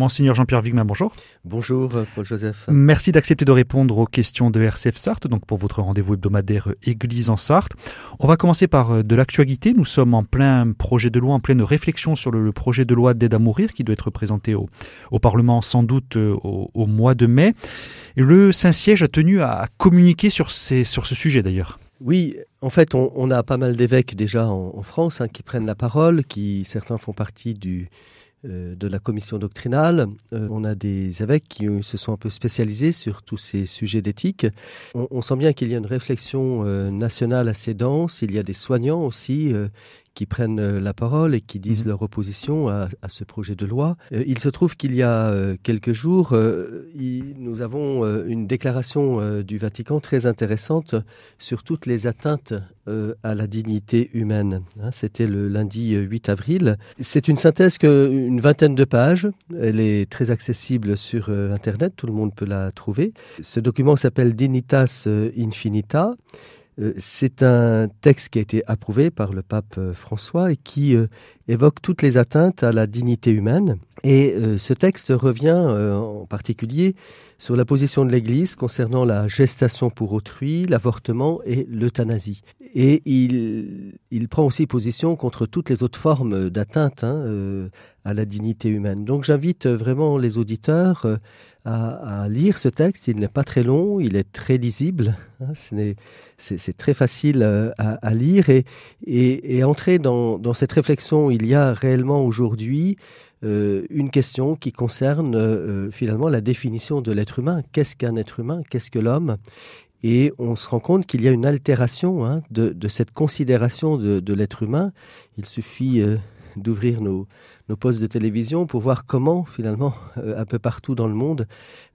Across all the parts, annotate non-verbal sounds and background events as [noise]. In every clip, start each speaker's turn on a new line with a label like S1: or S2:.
S1: Monseigneur Jean-Pierre Wigman, bonjour.
S2: Bonjour, euh, Paul-Joseph.
S1: Merci d'accepter de répondre aux questions de RCF Sarthe, donc pour votre rendez-vous hebdomadaire euh, Église en Sarthe. On va commencer par euh, de l'actualité. Nous sommes en plein projet de loi, en pleine réflexion sur le projet de loi d'aide à mourir qui doit être présenté au, au Parlement sans doute au, mois de mai. Le Saint-Siège a tenu à communiquer sur, ces, sur ce sujet d'ailleurs. Oui, en fait, on, a pas mal d'évêques
S2: déjà en, France hein, qui prennent la parole, qui certains font partie du, euh, de la commission doctrinale. Euh, on a des évêques qui euh, se sont un peu spécialisés sur tous ces sujets d'éthique. On, sent bien qu'il y a une réflexion nationale assez dense. Il y a des soignants aussi qui prennent euh, la parole et qui mhm. disent leur opposition à, ce projet de loi. Euh, il se trouve qu'il y a euh, quelques jours, nous avons une déclaration du Vatican très intéressante sur toutes les atteintes à la dignité humaine. Hein. C'était le lundi 8 avril. C'est une synthèse une vingtaine de pages. Elle est très accessible sur Internet, tout le monde peut la trouver. Ce document s'appelle Dignitas Infinita. Euh, c'est un texte qui a été approuvé par le pape euh, François et qui euh, évoque toutes les atteintes à la dignité humaine. Et ce texte revient en particulier sur la position de l'Église concernant la gestation pour autrui, l'avortement et l'euthanasie. Et il, prend aussi position contre toutes les autres formes d'atteinte hein, à la dignité humaine. Donc j'invite vraiment les auditeurs à, lire ce texte. Il n'est pas très long, il est très lisible. Hein. c'est très facile euh, à, lire et, et, entrer dans, cette réflexion. Il y a réellement aujourd'hui euh, une question qui concerne euh, finalement la définition de l'être humain. Qu'est-ce qu'un être humain Qu'est-ce que l'homme et on se rend compte qu'il y a une altération hein, de, cette considération de, l'être humain. Il suffit [laughs] d'ouvrir nos, nos, postes de télévision pour voir comment, finalement, euh, un peu partout dans le monde,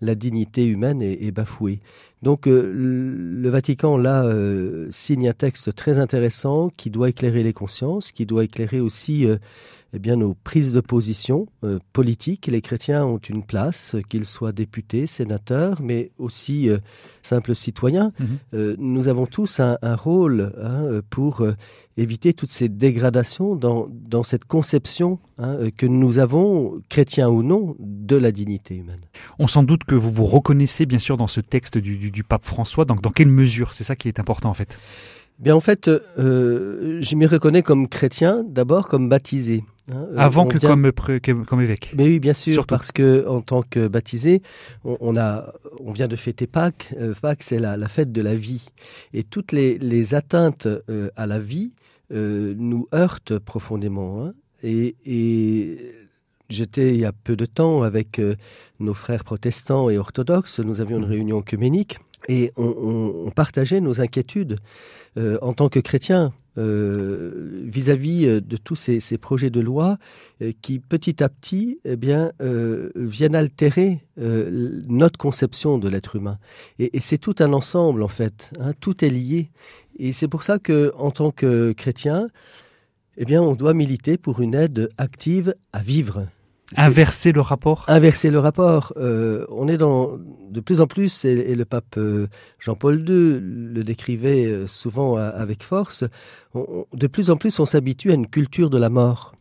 S2: la dignité humaine est, bafouée. Donc euh, le Vatican, là, euh, signe un texte très intéressant qui doit éclairer les consciences, qui doit éclairer aussi eh bien, nos prises de position euh, politiques. Les chrétiens ont une place, euh, qu'ils soient députés, sénateurs, mais aussi euh, simples citoyens. Mhm. nous avons tous un, rôle hein, pour éviter toutes ces dégradations dans, cette conception hein, que nous avons,
S1: chrétiens ou non, de la dignité humaine. On s'en doute que vous vous reconnaissez, bien sûr, dans ce texte du, pape François. Donc, dans quelle mesure C'est ça qui est important, en fait. Eh bien, en fait, je
S2: m'y reconnais comme chrétien, d'abord comme baptisé. Hein, euh, Avant que, comme, comme, évêque. Mais oui, bien sûr, parce que en tant que baptisé, on, a, on vient de fêter Pâques. Euh, Pâques, c'est la, fête de la vie. Et toutes les, atteintes euh, à la vie nous heurtent profondément. Hein. Et, j'étais il y a peu de temps avec nos frères protestants et orthodoxes. Nous avions une mmh. réunion œcuménique et on, on, partageait nos inquiétudes en tant que chrétiens. Euh, vis-à-vis euh, de tous ces, projets de loi euh, qui petit à petit eh bien, viennent altérer notre conception de l'être humain. Et, c'est tout un ensemble en fait, hein, tout est lié. Et c'est pour ça que en tant que chrétien, eh on doit militer pour une aide active à vivre. Inverser le rapport Inverser le rapport. Euh, on est dans de plus en plus, et, le pape euh, Jean-Paul II le décrivait euh, souvent avec force, de plus en plus on s'habitue à une culture de la mort.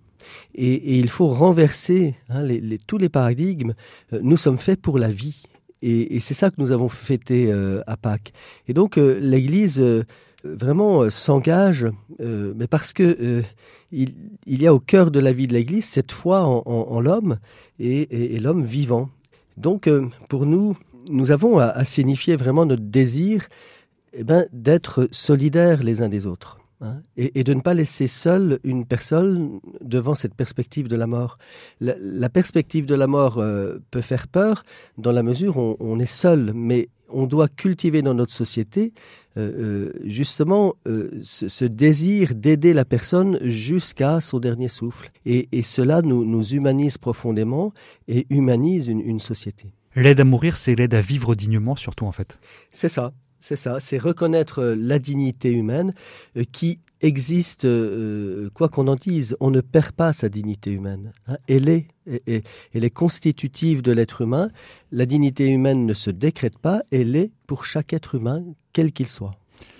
S2: Et, il faut renverser hein, tous les paradigmes. Nous sommes faits pour la vie. Et, c'est ça que nous avons fêté à Pâques. Et donc l'Église vraiment euh, s'engage, euh, mais parce que euh, il, il, y a au cœur de la vie de l'Église cette foi en, l'homme et, l'homme vivant. Donc, pour nous, nous avons à, signifier vraiment notre désir eh ben, d'être solidaires les uns des autres. Hein, et, de ne pas laisser seule une personne devant cette perspective de la mort. La, perspective de la mort peut faire peur dans la mesure où on est seul, mais on doit cultiver dans notre société euh, euh, justement euh, ce, désir d'aider la personne jusqu'à son dernier souffle. Et, cela nous, humanise profondément et humanise une, une société.
S1: L'aide à mourir, c'est l'aide à vivre dignement surtout en fait.
S2: C'est ça. C'est ça, c'est reconnaître la dignité humaine qui, existe, euh, euh, quoi qu'on en dise, on ne perd pas sa dignité humaine. Hein. Elle, est, elle est constitutive de l'être humain. La dignité humaine ne se décrète pas, elle est pour
S1: chaque être humain, quel qu'il soit.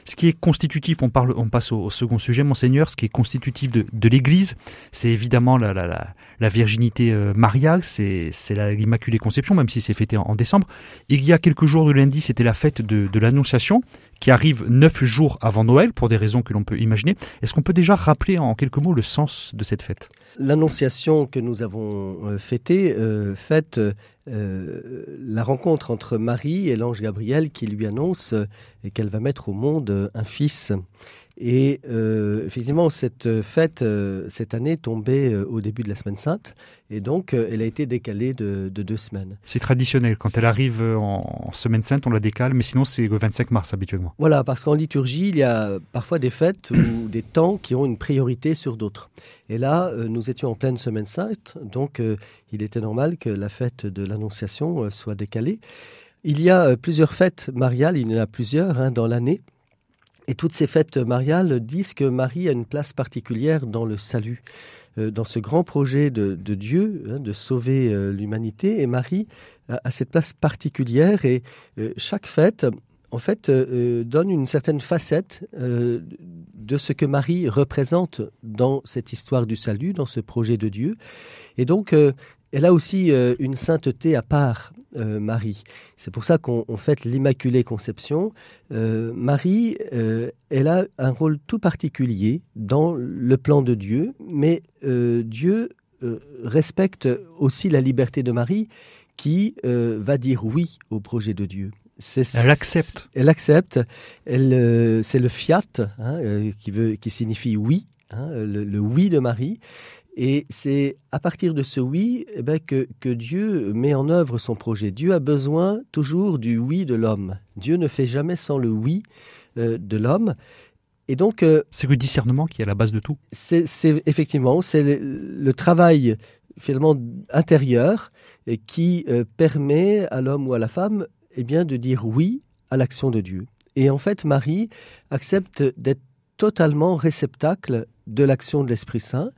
S1: Ce qui est constitutif, on, passe au, second sujet, monseigneur, ce qui est constitutif de, l'Église, c'est évidemment la, virginité euh, mariale, c'est l'Immaculée Conception, même si c'est fêté en, décembre. Il y a quelques jours de lundi, c'était la fête de, l'Annonciation, qui arrive neuf jours avant Noël, pour des raisons que l'on peut imaginer. Est-ce qu'on peut déjà rappeler en quelques mots le sens de cette fête
S2: L'Annonciation que nous avons euh, fêtée, euh, fête, euh, la rencontre entre Marie et l'ange Gabriel qui lui annonce euh, qu'elle va mettre au monde euh, un fils. Et euh, effectivement, cette euh, fête, euh, cette année, tombait au début de la semaine sainte. Et donc, elle a été décalée de, deux semaines.
S1: C'est traditionnel. Quand elle arrive en, semaine sainte, on la décale. Mais sinon, c'est le 25 mars habituellement.
S2: Voilà, parce qu'en liturgie, il y a parfois des fêtes ou [coughs] des temps qui ont une priorité sur d'autres. Et là, nous étions en pleine semaine sainte. Donc, il était normal que la fête de l'Annonciation soit décalée. Il y a plusieurs fêtes mariales, il y en a plusieurs hein, dans l'année. Et toutes ces fêtes mariales disent que Marie a une place particulière dans le salut, euh, dans ce grand projet de, Dieu, hein, de sauver euh, l'humanité. Et Marie a, a, cette place particulière et euh, chaque fête, en fait, donne une certaine facette de ce que Marie représente dans cette histoire du salut, dans ce projet de Dieu. Et donc, elle a aussi euh, une sainteté à part, euh, Marie. C'est pour ça qu'on fête l'Immaculée Conception. Euh, Marie, elle a un rôle tout particulier dans le plan de Dieu, mais Dieu respecte aussi la liberté de Marie qui va dire oui au projet de Dieu. Elle accepte. Elle accepte. Elle, c'est le fiat hein, qui, veut, qui signifie oui, hein, le oui de Marie. Et c'est à partir de ce oui eh ben, que, Dieu met en œuvre son projet. Dieu a besoin toujours du oui de l'homme. Dieu ne fait jamais sans le oui euh, de l'homme. Et donc, euh, c'est le discernement qui est à la base de tout. C'est effectivement c'est le, travail finalement intérieur euh, qui permet à l'homme ou à la femme eh bien, de dire oui à l'action de Dieu. Et en fait, Marie accepte d'être totalement réceptacle de l'action de l'Esprit Saint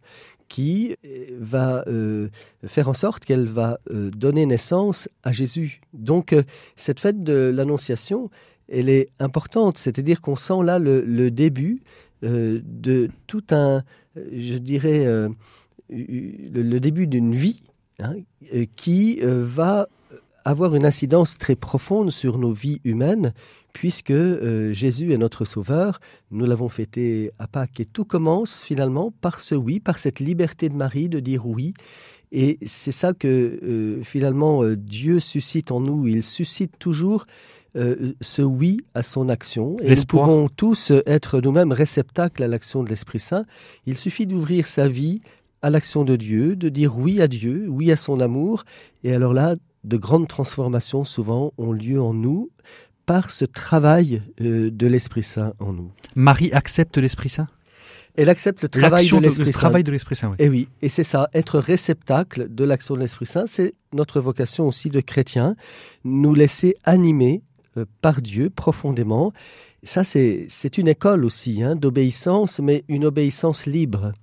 S2: qui euh, va euh, faire en sorte qu'elle va euh, donner naissance à Jésus. Donc cette fête de l'Annonciation, elle est importante, c'est-à-dire qu'on sent là le, début de tout un, je dirais, le, début d'une vie hein, qui va avoir une incidence très profonde sur nos vies humaines, puisque euh, Jésus est notre Sauveur. Nous l'avons fêté à Pâques et tout commence finalement par ce oui, par cette liberté de Marie de dire oui. Et c'est ça que euh, finalement euh, Dieu suscite en nous. Il suscite toujours ce oui à son action. Et nous pouvons tous être nous-mêmes réceptacles à l'action de l'Esprit Saint. Il suffit d'ouvrir sa vie à l'action de Dieu, de dire oui à Dieu, oui à son amour. Et alors là, de grandes transformations souvent ont lieu en nous par ce travail euh, de l'Esprit Saint en nous.
S1: Marie accepte l'Esprit Saint elle
S2: accepte le travail de l'Esprit Saint. Travail de l'Esprit Saint Et eh oui, et c'est ça, être réceptacle de l'action de l'Esprit Saint, c'est notre vocation aussi de chrétiens. nous laisser animer euh, par Dieu profondément. Ça, c'est une école aussi hein, d'obéissance, mais une obéissance libre.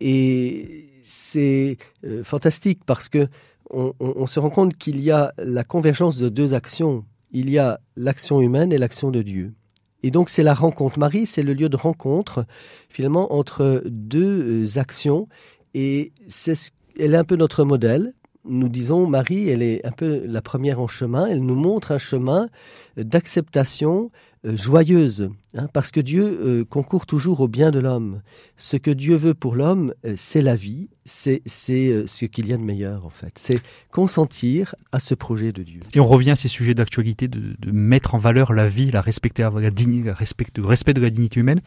S2: Et c'est euh, fantastique parce que on, se rend compte qu'il y a la convergence de deux actions. Il y a l'action humaine et l'action de Dieu. Et donc c'est la rencontre. Marie, c'est le lieu de rencontre, finalement, entre deux euh, actions. Et elle est un peu notre modèle. Nous disons, Marie, elle est un peu la première en chemin. Elle nous montre un chemin euh, d'acceptation euh, joyeuse, hein, parce que Dieu euh, concourt toujours au bien de l'homme. Ce que Dieu veut pour l'homme, euh, c'est la vie, c'est ce qu'il y a de meilleur en fait. C'est
S1: consentir à ce projet de Dieu. Et on revient à ces sujets d'actualité, de, mettre en valeur la vie, la respecter, dignité, respect, le respect de la dignité humaine.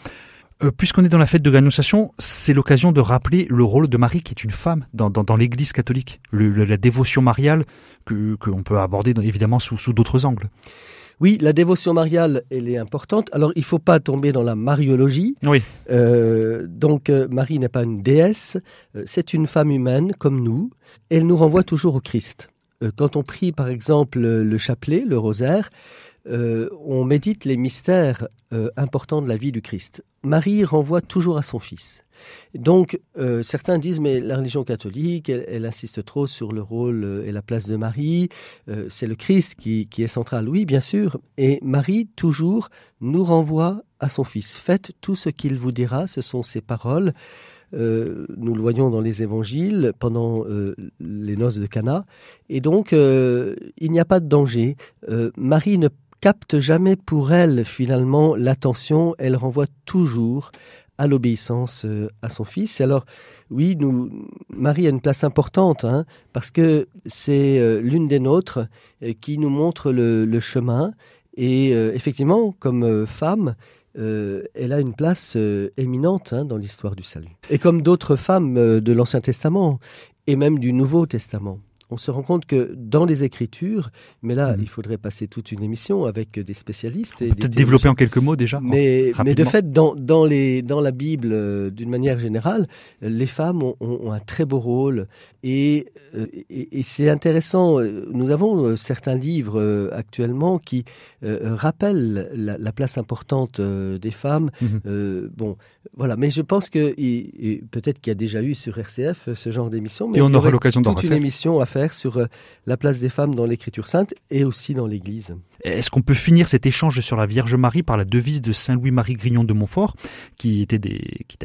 S1: Puisqu'on est dans la fête de l'Annonciation, c'est l'occasion de rappeler le rôle de Marie, qui est une femme dans, l'Église catholique, la dévotion mariale que, peut aborder évidemment sous, sous d'autres angles. Oui, la dévotion
S2: mariale, elle est importante. Alors, il ne faut pas tomber dans la mariologie. Oui. Euh, donc, euh, Marie n'est pas une déesse, euh, c'est une femme humaine comme nous. Elle nous renvoie toujours au Christ. quand on prie, par exemple, le chapelet, le rosaire, euh, on médite les mystères euh, importants de la vie du Christ. Marie renvoie toujours à son fils. Donc, euh, certains disent, mais la religion catholique, elle, insiste trop sur le rôle et la place de Marie. C'est le Christ qui, est central. Oui, bien sûr. Et Marie, toujours, nous renvoie à son fils. Faites tout ce qu'il vous dira. Ce sont ses paroles. nous le voyons dans les évangiles pendant les noces de Cana. Et donc, il n'y a pas de danger. Marie ne capte jamais pour elle finalement l'attention, elle renvoie toujours à l'obéissance euh, à son fils. alors, oui, Marie a une place importante, hein, parce que c'est euh, l'une des nôtres euh, qui nous montre le, chemin. Et effectivement, comme femme, elle a une place éminente hein, dans l'histoire du salut. Et comme d'autres femmes de l'Ancien Testament et même du Nouveau Testament on se rend compte que dans les écritures, mais là, mhm. il faudrait passer toute une émission avec des spécialistes. peut être développer en quelques
S1: mots déjà. Mais, hein, mais de fait,
S2: dans, dans la Bible, euh, d'une manière générale, les femmes ont, un très beau rôle. Et, euh, c'est intéressant. Euh, nous avons certains livres actuellement qui rappellent la, place importante des femmes. Mhm. bon, voilà. Mais je pense que peut-être qu'il y a déjà eu sur RCF ce genre d'émission. et on aura l'occasion d'en refaire. une émission à faire sur euh, la place des femmes dans l'Écriture sainte et aussi dans l'Église.
S1: Est-ce qu'on peut finir cet échange sur la Vierge Marie par la devise de Saint Louis-Marie Grignon de Montfort, qui était,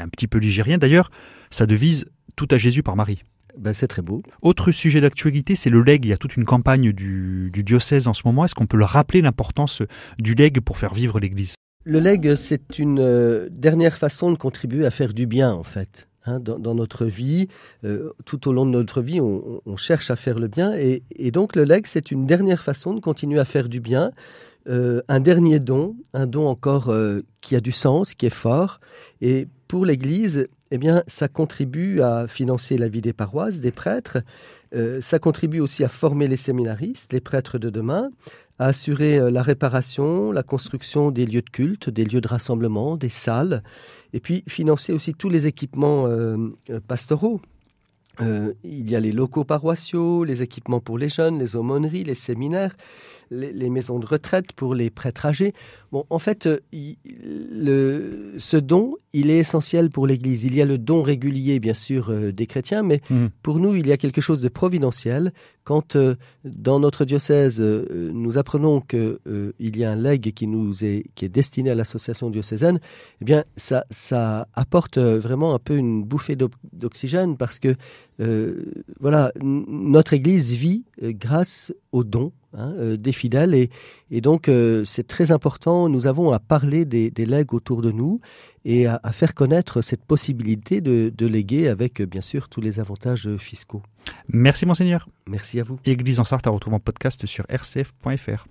S1: un petit peu ligérien d'ailleurs, sa devise Tout à Jésus par Marie eh ben, c'est très beau. Autre sujet d'actualité, c'est le legs. Il y a toute une campagne du, diocèse en ce moment. Est-ce qu'on peut le rappeler l'importance du legs pour faire vivre l'Église
S2: Le legs, c'est une euh, dernière façon de contribuer à faire du bien, en fait. Hein, dans, notre vie. Euh, tout au long de notre vie, on, cherche à faire le bien. Et, donc le legs, c'est une dernière façon de continuer à faire du bien. Euh, un dernier don, un don encore euh, qui a du sens, qui est fort. Et pour l'Église, eh bien, ça contribue à financer la vie des paroisses, des prêtres, euh, ça contribue aussi à former les séminaristes, les prêtres de demain, à assurer euh, la réparation, la construction des lieux de culte, des lieux de rassemblement, des salles, et puis financer aussi tous les équipements euh, pastoraux. il y a les locaux paroissiaux, les équipements pour les jeunes, les aumôneries, les séminaires les, maisons de retraite, pour les prêtres âgés. Bon, en fait, euh, ce don, il est essentiel pour l'Église. Il y a le don régulier, bien sûr, euh, des chrétiens, mais mmh. pour nous, il y a quelque chose de providentiel. Quand euh, dans notre diocèse, nous apprenons qu'il y a un legs qui, nous est, qui est destiné à l'association diocésaine, eh bien, ça, ça apporte vraiment un peu une bouffée d'oxygène parce que, voilà, notre Église vit grâce aux dons. Hein, euh, des fidèles. Et, donc, euh, c'est très important. Nous avons à parler des, legs autour de nous et à, faire connaître cette possibilité
S1: de, léguer avec, euh, bien sûr, tous les avantages fiscaux. Merci, Monseigneur. Merci à vous. Église en Sarthe à retrouver en podcast sur rcf.fr.